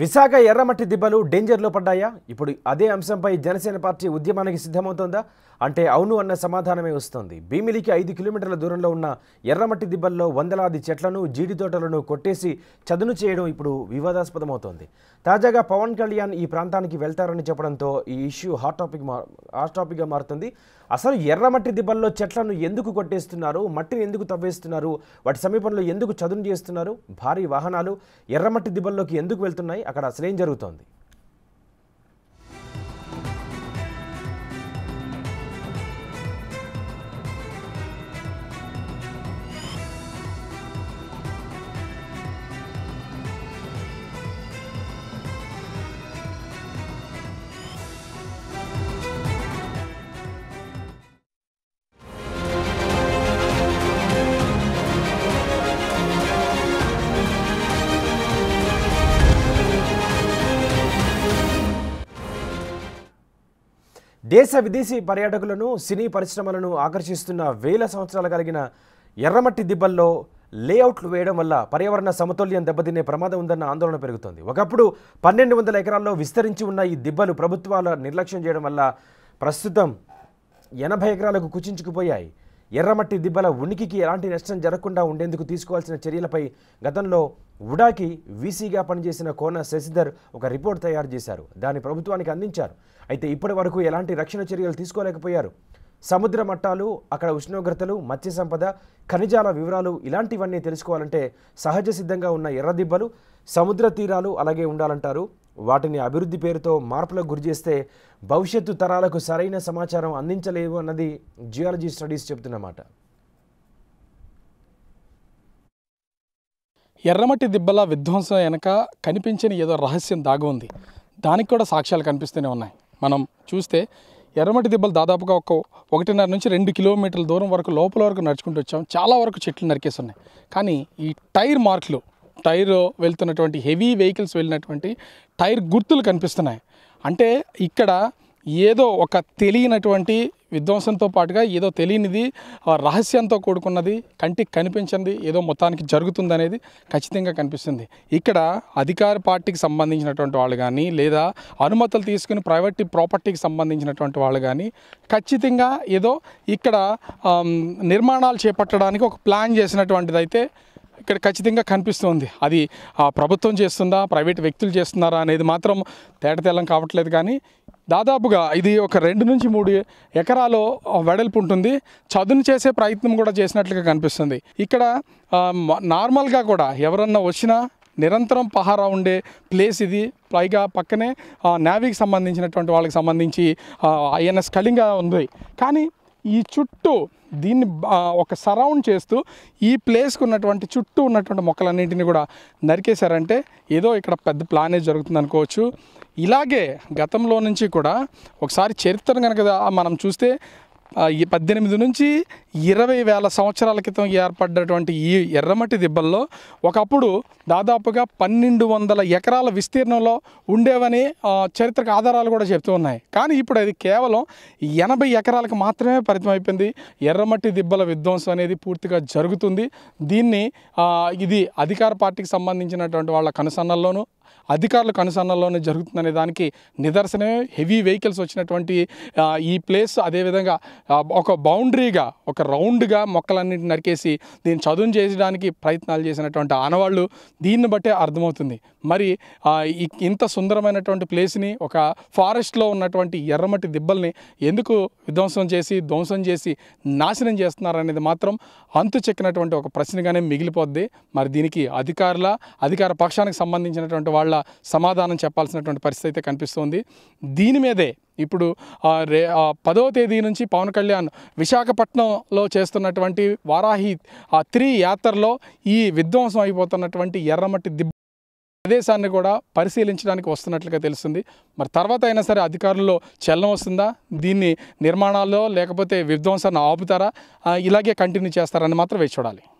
విశాఖ ఎర్రమట్టి దిబ్బలు డేంజర్లో పడ్డాయా ఇప్పుడు అదే అంశంపై జనసేన పార్టీ ఉద్యమానికి సిద్ధమవుతోందా అంటే అవును అన్న సమాధానమే వస్తోంది భీమిలికి ఐదు కిలోమీటర్ల దూరంలో ఉన్న ఎర్రమట్టి దిబ్బల్లో వందలాది చెట్లను జీడి తోటలను కొట్టేసి చదును చేయడం ఇప్పుడు వివాదాస్పదమవుతోంది తాజాగా పవన్ కళ్యాణ్ ఈ ప్రాంతానికి వెళ్తారని చెప్పడంతో ఈ ఇష్యూ హాట్ టాపిక్ మా హాట్ టాపిక్గా మారుతుంది అసలు ఎర్రమట్టి దిబ్బల్లో చెట్లను ఎందుకు కొట్టేస్తున్నారు మట్టిని ఎందుకు తవ్వేస్తున్నారు వాటి సమీపంలో ఎందుకు చదును చేస్తున్నారు భారీ వాహనాలు ఎర్రమట్టి దిబ్బల్లోకి ఎందుకు వెళ్తున్నాయి అక్కడ అసలేం జరుగుతోంది దేశ విదేశీ పర్యాటకులను సినీ పరిశ్రమలను ఆకర్షిస్తున్న వేల సంవత్సరాలు కలిగిన ఎర్రమట్టి దిబ్బల్లో లేఅవుట్లు వేయడం వల్ల పర్యావరణ సమతుల్యం దెబ్బతినే ప్రమాదం ఉందన్న ఆందోళన పెరుగుతోంది ఒకప్పుడు పన్నెండు వందల ఎకరాల్లో విస్తరించి ఉన్న ఈ దిబ్బలు ప్రభుత్వాల నిర్లక్ష్యం చేయడం వల్ల ప్రస్తుతం ఎనభై ఎకరాలకు కుచించుకుపోయాయి ఎర్రమట్టి దిబ్బల ఉనికికి ఎలాంటి నష్టం జరగకుండా ఉండేందుకు తీసుకోవాల్సిన చర్యలపై గతంలో ఉడాకి వీసీగా పనిచేసిన కోన శశిధర్ ఒక రిపోర్ట్ తయారు చేశారు దాన్ని ప్రభుత్వానికి అందించారు అయితే ఇప్పటి వరకు ఎలాంటి రక్షణ చర్యలు తీసుకోలేకపోయారు సముద్ర మట్టాలు అక్కడ ఉష్ణోగ్రతలు మత్స్య సంపద ఖనిజాల వివరాలు ఇలాంటివన్నీ తెలుసుకోవాలంటే సహజ సిద్ధంగా ఉన్న ఎర్రదిబ్బలు సముద్ర తీరాలు అలాగే ఉండాలంటారు వాటిని అభివృద్ధి పేరుతో మార్పులకు గురి చేస్తే భవిష్యత్తు తరాలకు సరైన సమాచారం అందించలేవు అన్నది జియాలజీ స్టడీస్ చెబుతున్నమాట ఎర్రమట్టి దిబ్బల విధ్వంసం వెనక కనిపించని ఏదో రహస్యం దాగి ఉంది దానికి కూడా సాక్ష్యాలు కనిపిస్తూనే ఉన్నాయి మనం చూస్తే ఎర్రమట్టి దిబ్బలు దాదాపుగా ఒక ఒకటిన్నర నుంచి రెండు కిలోమీటర్ల దూరం వరకు లోపల వరకు నడుచుకుంటూ వచ్చాం చాలా వరకు చెట్లు నరికేస్తున్నాయి కానీ ఈ టైర్ మార్కులు టైర్ వెళ్తున్నటువంటి హెవీ వెహికల్స్ వెళ్ళినటువంటి టైర్ గుర్తులు కనిపిస్తున్నాయి అంటే ఇక్కడ ఏదో ఒక తెలియనటువంటి విధ్వంసంతో పాటుగా ఏదో తెలియనిది రహస్యంతో కూడుకున్నది కంటికి కనిపించింది ఏదో మొత్తానికి జరుగుతుంది అనేది ఖచ్చితంగా కనిపిస్తుంది ఇక్కడ అధికార పార్టీకి సంబంధించినటువంటి వాళ్ళు కానీ లేదా అనుమతులు తీసుకుని ప్రైవేట్ ప్రాపర్టీకి సంబంధించినటువంటి వాళ్ళు కానీ ఖచ్చితంగా ఏదో ఇక్కడ నిర్మాణాలు చేపట్టడానికి ఒక ప్లాన్ చేసినటువంటిది అయితే ఇక్కడ ఖచ్చితంగా కనిపిస్తుంది అది ప్రభుత్వం చేస్తుందా ప్రైవేట్ వ్యక్తులు చేస్తున్నారా అనేది మాత్రం తేటతెల్లం కావట్లేదు కానీ దాదాపుగా ఇది ఒక రెండు నుంచి మూడు ఎకరాలు వెడల్పు ఉంటుంది చదును చేసే ప్రయత్నం కూడా చేసినట్లుగా కనిపిస్తుంది ఇక్కడ నార్మల్గా కూడా ఎవరన్నా వచ్చినా నిరంతరం పహారా ఉండే ప్లేస్ ఇది పైగా పక్కనే నేవీకి సంబంధించినటువంటి వాళ్ళకి సంబంధించి ఐఎన్ఎస్ కళింగ ఉంది కానీ ఈ చుట్టూ దీన్ని ఒక సరౌండ్ చేస్తూ ఈ ప్లేస్కి ఉన్నటువంటి చుట్టూ ఉన్నటువంటి మొక్కలన్నింటినీ కూడా నరికేశారంటే ఏదో ఇక్కడ పెద్ద ప్లానే జరుగుతుంది అనుకోవచ్చు ఇలాగే గతంలో నుంచి కూడా ఒకసారి చరిత్ర కనుక మనం చూస్తే ఈ పద్దెనిమిది నుంచి ఇరవై వేల సంవత్సరాల క్రితం ఏర్పడ్డటువంటి ఈ ఎర్రమట్టి దిబ్బల్లో ఒకప్పుడు దాదాపుగా పన్నెండు వందల ఎకరాల విస్తీర్ణంలో ఉండేవని చరిత్రక ఆధారాలు కూడా చెప్తూ ఉన్నాయి కానీ ఇప్పుడు అది కేవలం ఎనభై ఎకరాలకు మాత్రమే పరిమితమైపోయింది ఎర్రమట్టి దిబ్బల విధ్వంసం అనేది పూర్తిగా జరుగుతుంది దీన్ని ఇది అధికార పార్టీకి సంబంధించినటువంటి వాళ్ళ కనుసన్నల్లోనూ అధికారుల కనుసన్నల్లోనే జరుగుతుందనే దానికి నిదర్శనమే హెవీ వెహికల్స్ వచ్చినటువంటి ఈ ప్లేస్ అదేవిధంగా ఒక బౌండరీగా ఒక రౌండ్గా మొక్కలన్నింటిని నరికేసి దీన్ని చదును చేయడానికి ప్రయత్నాలు చేసినటువంటి ఆనవాళ్ళు దీన్ని బట్టే అర్థమవుతుంది మరి ఇంత సుందరమైనటువంటి ప్లేస్ని ఒక ఫారెస్ట్లో ఉన్నటువంటి ఎర్రమట్టి దిబ్బల్ని ఎందుకు విధ్వంసం చేసి ధ్వంసం చేసి నాశనం చేస్తున్నారనేది మాత్రం అంతు చెక్కినటువంటి ఒక ప్రశ్నగానే మిగిలిపోద్ది మరి దీనికి అధికారుల అధికార పక్షానికి సంబంధించినటువంటి వాళ్ళ సమాధానం చెప్పాల్సినటువంటి పరిస్థితి అయితే కనిపిస్తుంది దీని మీదే ఇప్పుడు రే పదో తేదీ నుంచి పవన్ కళ్యాణ్ విశాఖపట్నంలో చేస్తున్నటువంటి వారాహి ఆ త్రీ యాత్రలో ఈ విధ్వంసం అయిపోతున్నటువంటి ఎర్రమట్టి దిబ్బ ప్రదేశాన్ని కూడా పరిశీలించడానికి వస్తున్నట్లుగా తెలుస్తుంది మరి తర్వాత అయినా సరే అధికారుల్లో చలనం వస్తుందా దీన్ని నిర్మాణాల్లో లేకపోతే విధ్వంసాన్ని ఆపుతారా ఇలాగే కంటిన్యూ చేస్తారని మాత్రం వేచి చూడాలి